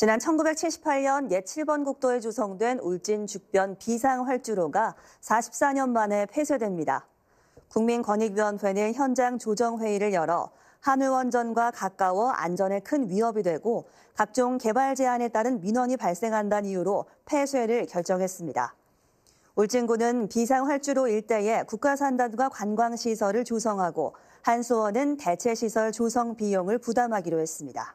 지난 1978년 옛 7번 국도에 조성된 울진 죽변 비상활주로가 44년 만에 폐쇄됩니다. 국민권익위원회는 현장 조정회의를 열어 한울원전과 가까워 안전에 큰 위협이 되고 각종 개발 제한에 따른 민원이 발생한다는 이유로 폐쇄를 결정했습니다. 울진군은 비상활주로 일대에 국가산단과 관광시설을 조성하고 한수원은 대체시설 조성 비용을 부담하기로 했습니다.